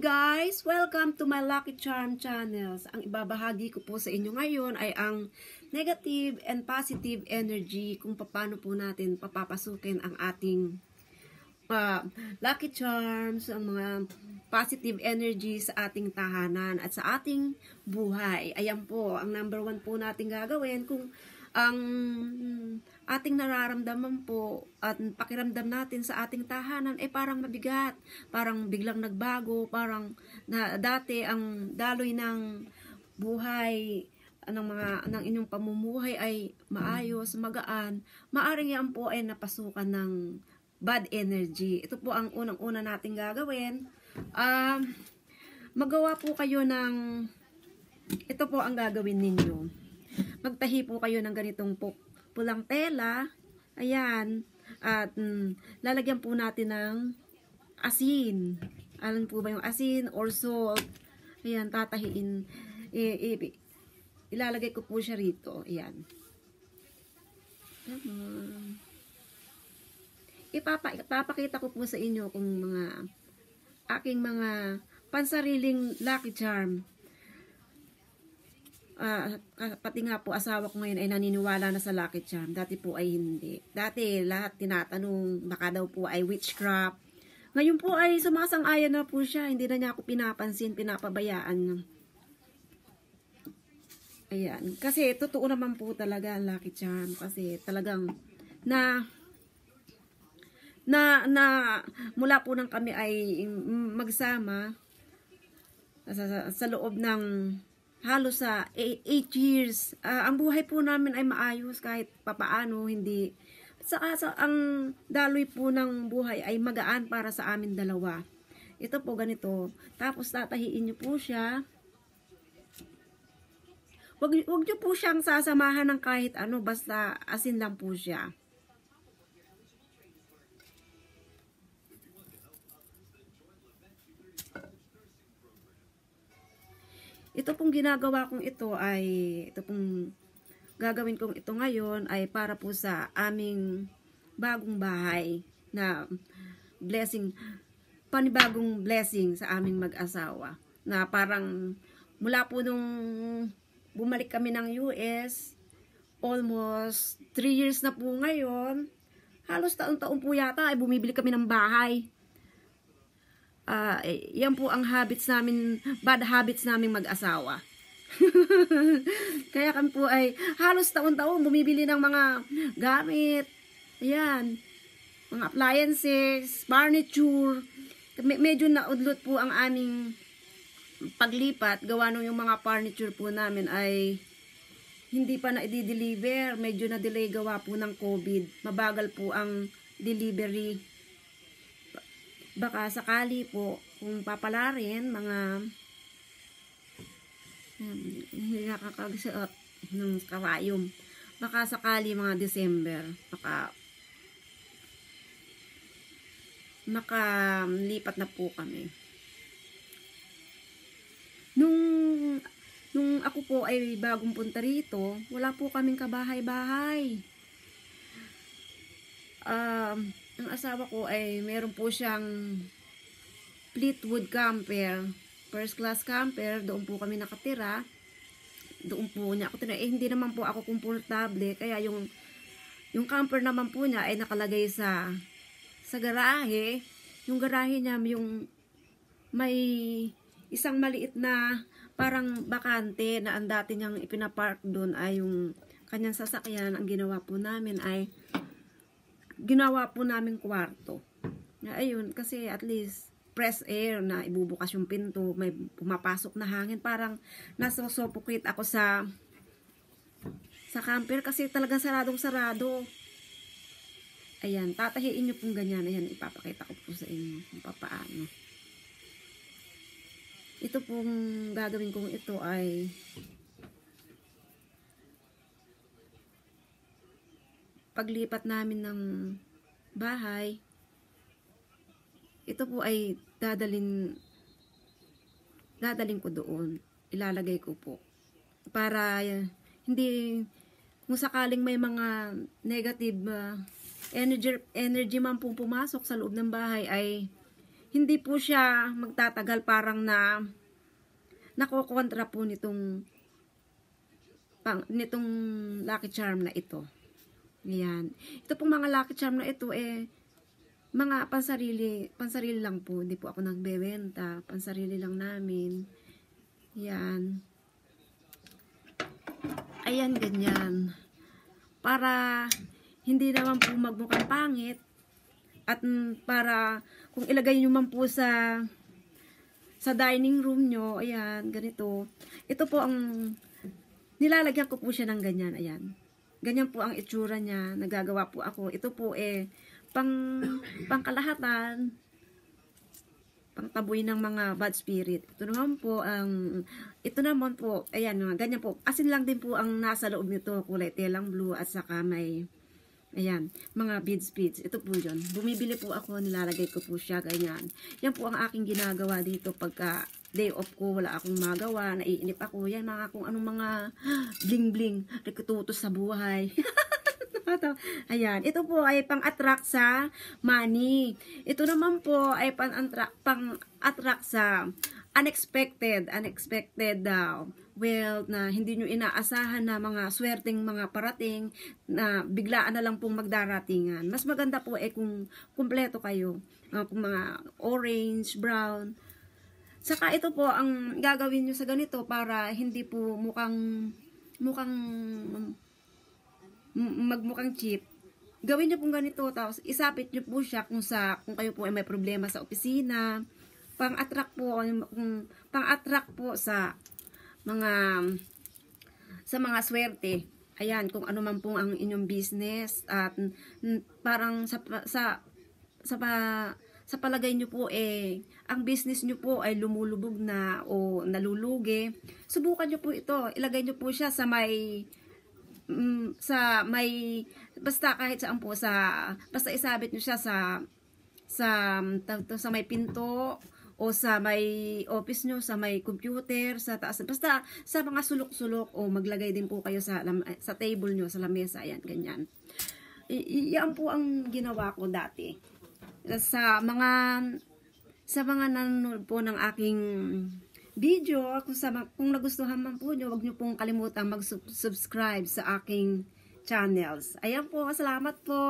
guys! Welcome to my Lucky Charm Channels. Ang ibabahagi ko po sa inyo ngayon ay ang negative and positive energy kung paano po natin papapasukin ang ating uh, Lucky Charms, ang mga positive energy sa ating tahanan at sa ating buhay. Ayan po, ang number one po natin gagawin kung ang um, ating nararamdaman po at pakiramdam natin sa ating tahanan ay eh, parang mabigat, parang biglang nagbago, parang na, dati ang daloy ng buhay ng mga ng inyong pamumuhay ay maayos, magaan, maaring yan po ay eh, napasukan ng bad energy. Ito po ang unang-una nating gagawin. Um, uh, magawa po kayo ng ito po ang gagawin ninyo. Magtahi po kayo ng ganitong po pulang tela. Ayan. At mm, lalagyan po natin ng asin. Alam po ba yung asin or salt? Ayan, tatahiin. I, i, ilalagay ko po siya rito. Ayan. ipapakita ko po sa inyo kung mga aking mga pansariling lucky charm uh, pati nga po asawa ko ngayon ay naniniwala na sa lucky charm. Dati po ay hindi. Dati lahat tinatanong baka daw po ay witchcraft. Ngayon po ay sumasang-ayan na po siya. Hindi na niya ako pinapansin, pinapabayaan. Ayan. Kasi totoo naman po talaga ang lucky charm. Kasi talagang na na na mula po nang kami ay mm, magsama sa, sa, sa loob ng halos sa 8 years. Uh, ang buhay po namin ay maayos kahit papaano, hindi. Sa, sa ang daloy po ng buhay ay magaan para sa amin dalawa. Ito po ganito. Tapos tatahiin niyo po siya. Wag, wag niyo po siyang sasamahan ng kahit ano, basta asin lang po siya. Ito pong ginagawa kong ito ay, ito pong gagawin kong ito ngayon ay para po sa aming bagong bahay na blessing, panibagong blessing sa aming mag-asawa. Na parang mula po nung bumalik kami ng US, almost 3 years na po ngayon, halos taon-taon po yata ay bumibili kami ng bahay uh, yan po ang habits namin, bad habits namin mag-asawa. Kaya kami po ay halos taon-taon bumibili ng mga gamit. Ayan. Mga appliances, furniture. Medyo naudlot po ang aming paglipat. Gawa nung yung mga furniture po namin ay hindi pa na i-deliver. Medyo na-delay gawa po ng COVID. Mabagal po ang delivery baka sakali po kung papalarin mga um, hmm, nakakagsuot uh, ng hmm, kawayom baka sakali mga December baka makalipat na po kami nung nung ako po ay bagong punta rito wala po kaming kabahay-bahay um yung asawa ko ay meron po siyang Fleetwood camper, first class camper, doon po kami nakatira. Doon po niya ako tinira. Eh, hindi naman po ako komportable, kaya yung yung camper naman po niya ay nakalagay sa sa garahe. Yung garahe niya yung may isang maliit na parang bakante na ang dati niyang ipinapark doon ay yung kanyang sasakyan. Ang ginawa po namin ay ginawa po namin kwarto. Ayun, kasi at least press air na ibubukas yung pinto, may pumapasok na hangin, parang nasosopukit ako sa sa camper kasi talagang saradong sarado. Ayan, tatahiin nyo pong ganyan. Ayan, ipapakita ko po sa inyo kung paano. Ito pong gagawin kong ito ay paglipat namin ng bahay, ito po ay dadalin dadalin ko doon. Ilalagay ko po. Para eh, hindi kung sakaling may mga negative uh, energy energy man pong pumasok sa loob ng bahay ay hindi po siya magtatagal parang na nakokontra po nitong pang, nitong lucky charm na ito. Ayan. Ito pong mga lucky charm na ito, eh, mga pansarili, pansarili lang po. Hindi po ako nagbebenta. Pansarili lang namin. Ayan. Ayan, ganyan. Para hindi naman po magmukhang pangit. At mm, para kung ilagay nyo man po sa sa dining room nyo, ayan, ganito. Ito po ang nilalagyan ko po siya ng ganyan, ayan. Ganyan po ang itsura niya. Nagagawa po ako. Ito po eh, pang, pangkalahatan, pangtaboy ng mga bad spirit. Ito naman po, ang, um, ito naman po, ayan, ganyan po. Asin lang din po ang nasa loob nito. Kulay telang blue at saka may, ayan, mga beads beads. Ito po yun. Bumibili po ako, nilalagay ko po siya, ganyan. Yan po ang aking ginagawa dito pagka day off ko, wala akong magawa, naiinip ako, yan mga kung anong mga bling-bling, rikututos sa buhay. Ayan, ito po ay pang-attract sa money. Ito naman po ay pang-attract sa unexpected, unexpected daw. well, na hindi nyo inaasahan na mga swerteng mga parating na biglaan na lang pong magdaratingan. Mas maganda po ay eh kung kumpleto kayo. Uh, kung mga orange, brown, Saka ito po ang gagawin nyo sa ganito para hindi po mukhang mukhang magmukhang cheap. Gawin nyo pong ganito tapos isapit nyo po siya kung sa kung kayo po ay may problema sa opisina, pang-attract po kung pang-attract po sa mga sa mga swerte. Ayan, kung ano man po ang inyong business at parang sa sa sa pa, sa palagay nyo po eh, ang business nyo po ay lumulubog na o nalulugi, subukan nyo po ito. Ilagay nyo po siya sa may um, sa may basta kahit saan po sa basta isabit nyo siya sa sa to, sa may pinto o sa may office nyo, sa may computer, sa taas. Basta sa mga sulok-sulok o maglagay din po kayo sa sa table nyo, sa lamesa, ayan, ganyan. I yan po ang ginawa ko dati sa mga sa mga nanonood po ng aking video, kung, sa, kung nagustuhan man po nyo, huwag nyo pong kalimutan mag-subscribe sa aking channels. Ayan po, salamat po.